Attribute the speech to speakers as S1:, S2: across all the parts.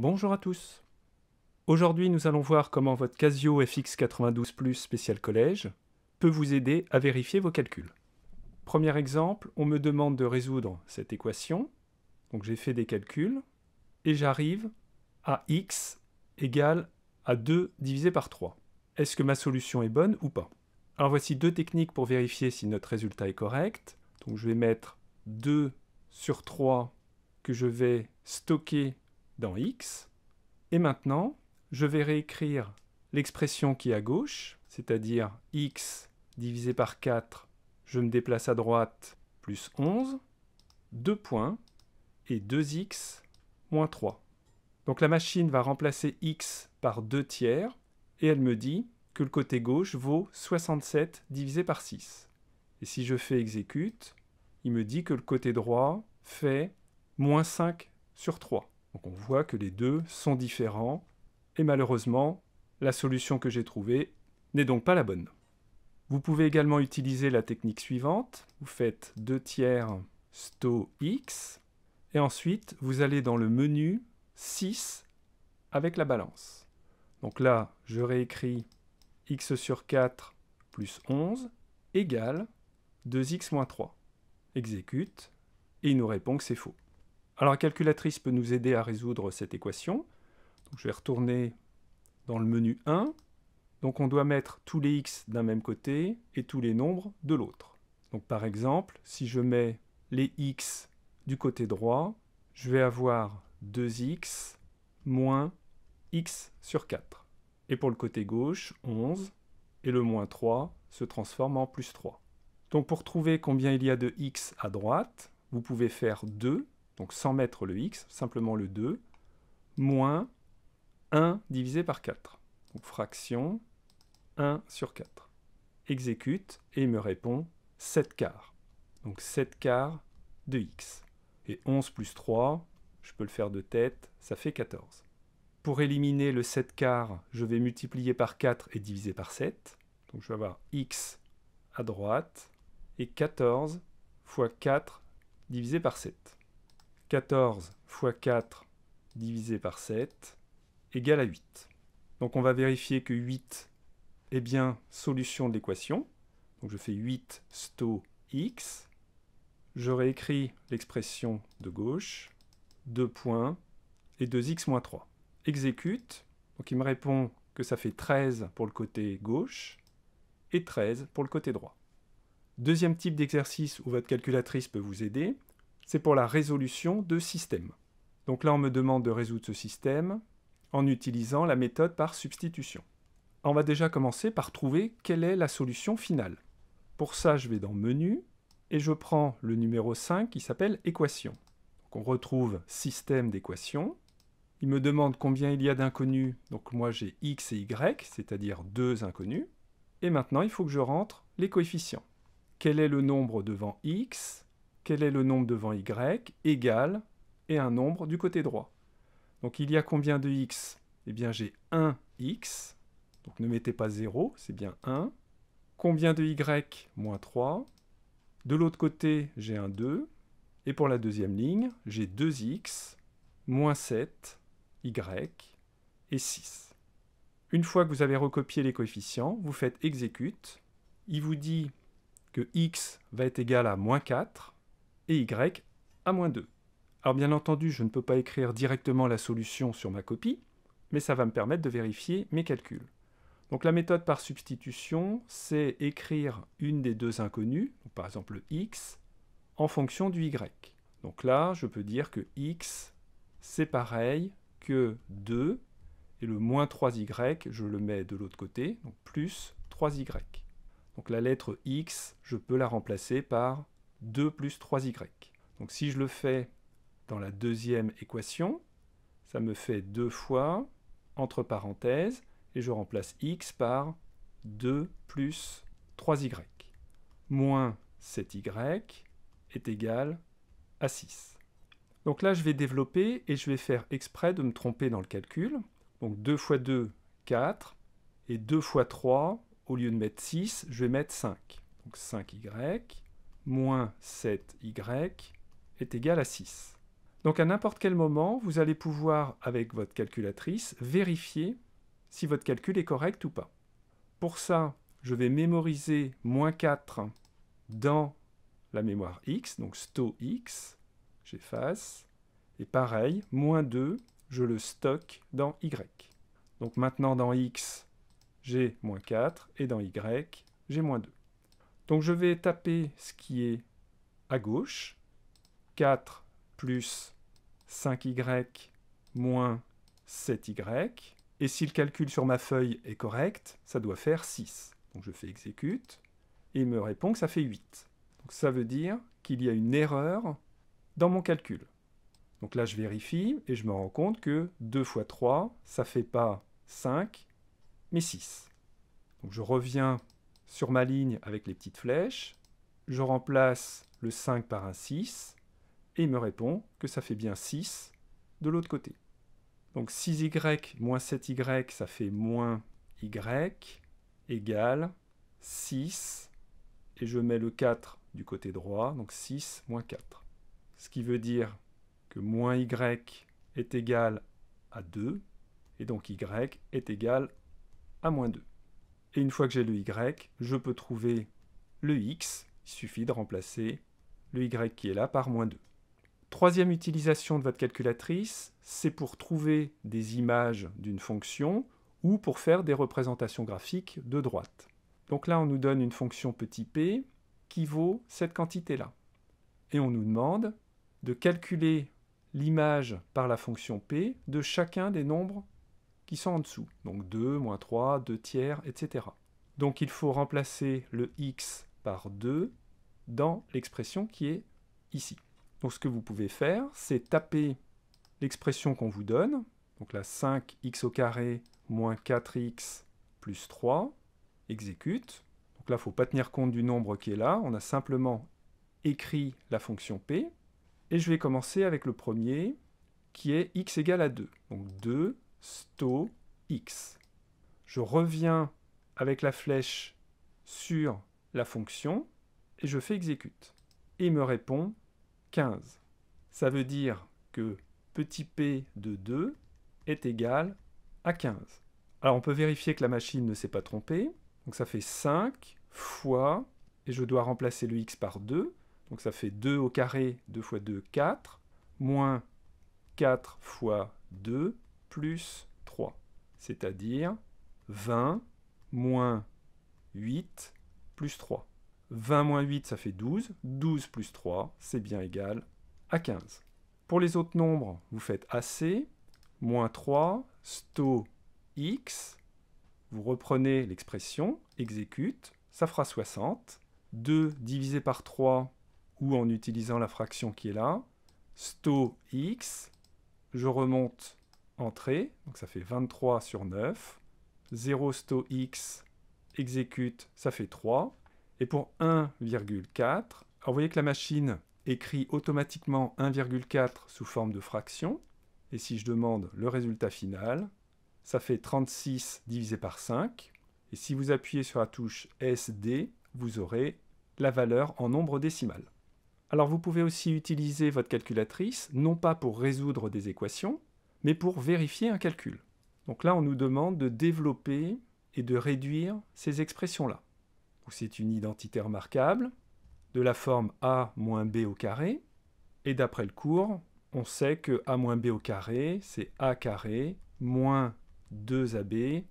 S1: Bonjour à tous Aujourd'hui, nous allons voir comment votre Casio FX92 Plus spécial collège peut vous aider à vérifier vos calculs. Premier exemple, on me demande de résoudre cette équation. Donc j'ai fait des calculs et j'arrive à x égale à 2 divisé par 3. Est-ce que ma solution est bonne ou pas Alors voici deux techniques pour vérifier si notre résultat est correct. Donc je vais mettre 2 sur 3 que je vais stocker dans x. Et maintenant, je vais réécrire l'expression qui est à gauche, c'est-à-dire x divisé par 4, je me déplace à droite, plus 11, 2 points, et 2x moins 3. Donc la machine va remplacer x par 2 tiers, et elle me dit que le côté gauche vaut 67 divisé par 6. Et si je fais exécute, il me dit que le côté droit fait moins 5 sur 3 on voit que les deux sont différents, et malheureusement, la solution que j'ai trouvée n'est donc pas la bonne. Vous pouvez également utiliser la technique suivante. Vous faites 2 tiers sto x, et ensuite vous allez dans le menu 6 avec la balance. Donc là, je réécris x sur 4 plus 11 égale 2x moins 3. Exécute, et il nous répond que c'est faux. Alors la calculatrice peut nous aider à résoudre cette équation. je vais retourner dans le menu 1. Donc on doit mettre tous les x d'un même côté et tous les nombres de l'autre. Donc par exemple, si je mets les x du côté droit, je vais avoir 2x moins x sur 4. Et pour le côté gauche, 11, et le moins 3 se transforme en plus 3. Donc pour trouver combien il y a de x à droite, vous pouvez faire 2 donc sans mettre le x, simplement le 2, moins 1 divisé par 4. Donc fraction 1 sur 4. Exécute et il me répond 7 quarts. Donc 7 quarts de x. Et 11 plus 3, je peux le faire de tête, ça fait 14. Pour éliminer le 7 quarts, je vais multiplier par 4 et diviser par 7. Donc je vais avoir x à droite et 14 fois 4 divisé par 7. 14 fois 4 divisé par 7 égale à 8. Donc on va vérifier que 8 est bien solution de l'équation. Donc je fais 8 sto x. Je réécris l'expression de gauche, 2 points et 2x moins 3. Exécute, donc il me répond que ça fait 13 pour le côté gauche et 13 pour le côté droit. Deuxième type d'exercice où votre calculatrice peut vous aider, c'est pour la résolution de systèmes. Donc là, on me demande de résoudre ce système en utilisant la méthode par substitution. On va déjà commencer par trouver quelle est la solution finale. Pour ça, je vais dans Menu et je prends le numéro 5 qui s'appelle Équation. on retrouve Système d'équations. Il me demande combien il y a d'inconnus. Donc moi, j'ai x et y, c'est-à-dire deux inconnus. Et maintenant, il faut que je rentre les coefficients. Quel est le nombre devant x quel est le nombre devant y égal et un nombre du côté droit. Donc il y a combien de x Eh bien j'ai 1x, donc ne mettez pas 0, c'est bien 1. Combien de y Moins 3. De l'autre côté, j'ai un 2. Et pour la deuxième ligne, j'ai 2x, moins 7, y et 6. Une fois que vous avez recopié les coefficients, vous faites exécute. Il vous dit que x va être égal à moins 4, et y à moins 2. Alors bien entendu, je ne peux pas écrire directement la solution sur ma copie, mais ça va me permettre de vérifier mes calculs. Donc la méthode par substitution, c'est écrire une des deux inconnues, par exemple x, en fonction du y. Donc là, je peux dire que x, c'est pareil que 2, et le moins 3y, je le mets de l'autre côté, donc plus 3y. Donc la lettre x, je peux la remplacer par 2 plus 3y. Donc si je le fais dans la deuxième équation, ça me fait 2 fois, entre parenthèses, et je remplace x par 2 plus 3y. Moins 7y est égal à 6. Donc là, je vais développer et je vais faire exprès de me tromper dans le calcul. Donc 2 fois 2, 4. Et 2 fois 3, au lieu de mettre 6, je vais mettre 5. Donc 5y moins 7y est égal à 6. Donc à n'importe quel moment, vous allez pouvoir, avec votre calculatrice, vérifier si votre calcul est correct ou pas. Pour ça, je vais mémoriser moins 4 dans la mémoire x, donc sto x, j'efface, et pareil, moins 2, je le stocke dans y. Donc maintenant dans x, j'ai moins 4, et dans y, j'ai moins 2. Donc je vais taper ce qui est à gauche. 4 plus 5y moins 7y. Et si le calcul sur ma feuille est correct, ça doit faire 6. Donc je fais exécute et il me répond que ça fait 8. Donc ça veut dire qu'il y a une erreur dans mon calcul. Donc là, je vérifie et je me rends compte que 2 fois 3, ça fait pas 5, mais 6. Donc je reviens sur ma ligne avec les petites flèches, je remplace le 5 par un 6 et il me répond que ça fait bien 6 de l'autre côté. Donc 6y moins 7y, ça fait moins y égale 6 et je mets le 4 du côté droit, donc 6 moins 4. Ce qui veut dire que moins y est égal à 2 et donc y est égal à moins 2. Et une fois que j'ai le y, je peux trouver le x. Il suffit de remplacer le y qui est là par moins 2. Troisième utilisation de votre calculatrice, c'est pour trouver des images d'une fonction ou pour faire des représentations graphiques de droite. Donc là, on nous donne une fonction petit p qui vaut cette quantité-là. Et on nous demande de calculer l'image par la fonction p de chacun des nombres qui sont en dessous. Donc 2, moins 3, 2 tiers, etc. Donc il faut remplacer le x par 2 dans l'expression qui est ici. Donc ce que vous pouvez faire, c'est taper l'expression qu'on vous donne, donc la 5x au carré moins 4x plus 3, exécute. Donc là, il ne faut pas tenir compte du nombre qui est là, on a simplement écrit la fonction p, et je vais commencer avec le premier, qui est x égale à 2. Donc 2 sto x. Je reviens avec la flèche sur la fonction et je fais exécute. Et il me répond 15. Ça veut dire que petit p de 2 est égal à 15. Alors on peut vérifier que la machine ne s'est pas trompée. Donc ça fait 5 fois, et je dois remplacer le x par 2. Donc ça fait 2 au carré, 2 fois 2, 4, moins 4 fois 2, plus 3, c'est-à-dire 20 moins 8 plus 3. 20 moins 8, ça fait 12. 12 plus 3, c'est bien égal à 15. Pour les autres nombres, vous faites AC, moins 3, sto x, vous reprenez l'expression, exécute, ça fera 60. 2 divisé par 3, ou en utilisant la fraction qui est là, sto x, je remonte entrée, donc ça fait 23 sur 9. 0 sto x exécute, ça fait 3. Et pour 1,4, vous voyez que la machine écrit automatiquement 1,4 sous forme de fraction. Et si je demande le résultat final, ça fait 36 divisé par 5. Et si vous appuyez sur la touche SD, vous aurez la valeur en nombre décimal. Alors vous pouvez aussi utiliser votre calculatrice, non pas pour résoudre des équations, mais pour vérifier un calcul. Donc là, on nous demande de développer et de réduire ces expressions-là. C'est une identité remarquable, de la forme a moins b au carré, et d'après le cours, on sait que a moins b au carré, c'est a carré moins 2ab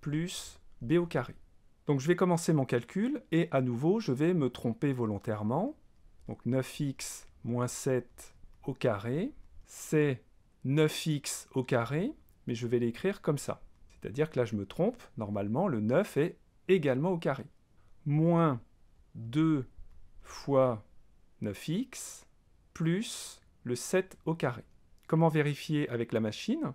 S1: plus b au carré. Donc je vais commencer mon calcul, et à nouveau, je vais me tromper volontairement. Donc 9x moins 7 au carré, c'est 9x au carré, mais je vais l'écrire comme ça. C'est-à-dire que là, je me trompe. Normalement, le 9 est également au carré. Moins 2 fois 9x plus le 7 au carré. Comment vérifier avec la machine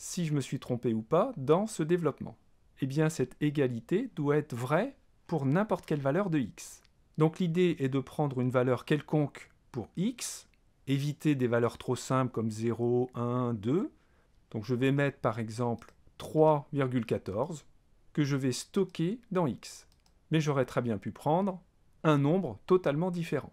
S1: si je me suis trompé ou pas dans ce développement Eh bien, cette égalité doit être vraie pour n'importe quelle valeur de x. Donc l'idée est de prendre une valeur quelconque pour x, éviter des valeurs trop simples comme 0, 1, 2. Donc je vais mettre par exemple 3,14 que je vais stocker dans x. Mais j'aurais très bien pu prendre un nombre totalement différent.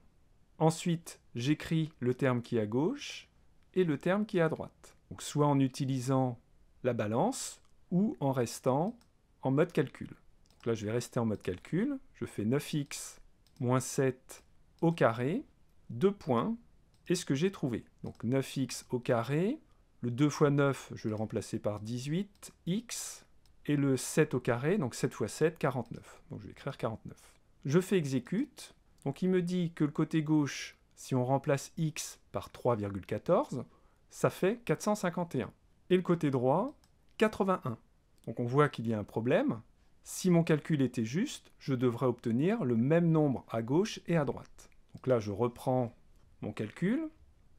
S1: Ensuite, j'écris le terme qui est à gauche et le terme qui est à droite. Donc soit en utilisant la balance ou en restant en mode calcul. Donc là, je vais rester en mode calcul. Je fais 9x moins 7 au carré, 2 points, et ce que j'ai trouvé. Donc 9x au carré, le 2 x 9, je vais le remplacer par 18x, et le 7 au carré, donc 7 fois 7, 49. Donc je vais écrire 49. Je fais exécute, donc il me dit que le côté gauche, si on remplace x par 3,14, ça fait 451. Et le côté droit, 81. Donc on voit qu'il y a un problème. Si mon calcul était juste, je devrais obtenir le même nombre à gauche et à droite. Donc là, je reprends mon calcul.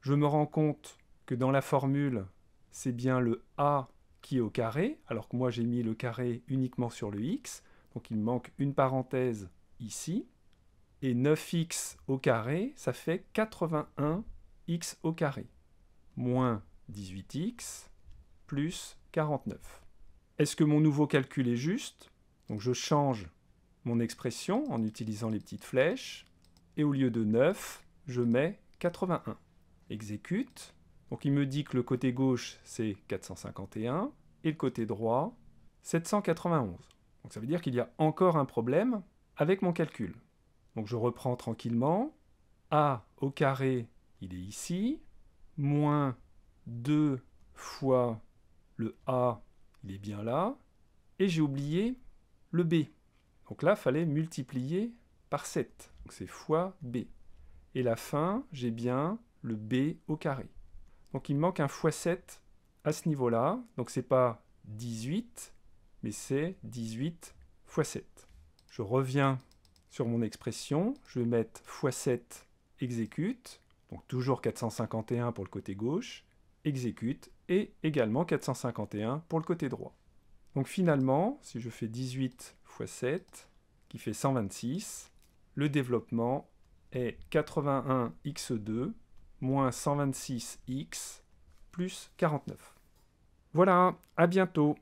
S1: Je me rends compte que dans la formule, c'est bien le a qui est au carré, alors que moi j'ai mis le carré uniquement sur le x, donc il manque une parenthèse ici, et 9x au carré, ça fait 81x au carré, moins 18x plus 49. Est-ce que mon nouveau calcul est juste Donc je change mon expression en utilisant les petites flèches, et au lieu de 9, je mets 81 Exécute. Donc il me dit que le côté gauche, c'est 451, et le côté droit, 791. Donc ça veut dire qu'il y a encore un problème avec mon calcul. Donc je reprends tranquillement. a au carré, il est ici, moins 2 fois le a, il est bien là, et j'ai oublié le b. Donc là, il fallait multiplier par 7. Donc c'est fois b. Et la fin, j'ai bien le b au carré. Donc il me manque un x7 à ce niveau-là. Donc c'est pas 18, mais c'est 18 x 7. Je reviens sur mon expression, je vais mettre x7 exécute, donc toujours 451 pour le côté gauche, exécute, et également 451 pour le côté droit. Donc finalement, si je fais 18 x 7, qui fait 126, le développement est 81x2 moins 126x plus 49. Voilà, à bientôt